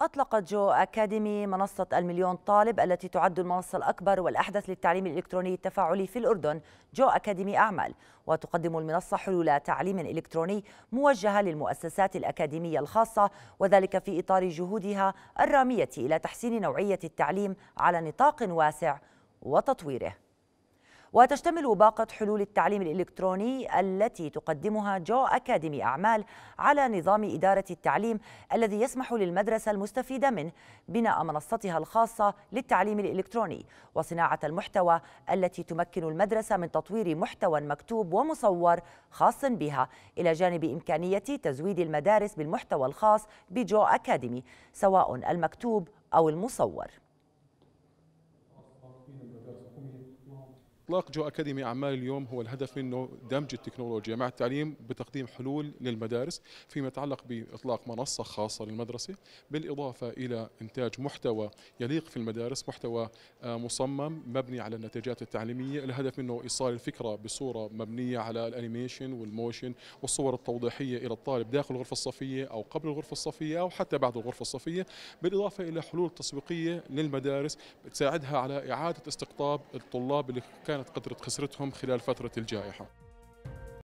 أطلقت جو أكاديمي منصة المليون طالب التي تعد المنصة الأكبر والأحدث للتعليم الإلكتروني التفاعلي في الأردن جو أكاديمي أعمال وتقدم المنصة حلول تعليم إلكتروني موجهة للمؤسسات الأكاديمية الخاصة وذلك في إطار جهودها الرامية إلى تحسين نوعية التعليم على نطاق واسع وتطويره وتشتمل باقة حلول التعليم الإلكتروني التي تقدمها جو أكاديمي أعمال على نظام إدارة التعليم الذي يسمح للمدرسة المستفيدة منه بناء منصتها الخاصة للتعليم الإلكتروني وصناعة المحتوى التي تمكن المدرسة من تطوير محتوى مكتوب ومصور خاص بها إلى جانب إمكانية تزويد المدارس بالمحتوى الخاص بجو أكاديمي سواء المكتوب أو المصور اطلاق جو اكاديمي اعمال اليوم هو الهدف منه دمج التكنولوجيا مع التعليم بتقديم حلول للمدارس فيما يتعلق باطلاق منصه خاصه للمدرسه بالاضافه الى انتاج محتوى يليق في المدارس محتوى آه، مصمم مبني على النتاجات التعليميه الهدف منه ايصال الفكره بصوره مبنيه على الانيميشن والموشن والصور التوضيحيه الى الطالب داخل الغرفه الصفيه او قبل الغرفه الصفيه او حتى بعد الغرفه الصفيه بالاضافه الى حلول تسويقيه للمدارس بتساعدها على اعاده استقطاب الطلاب اللي كان كانت قدرة خسرتهم خلال فترة الجائحة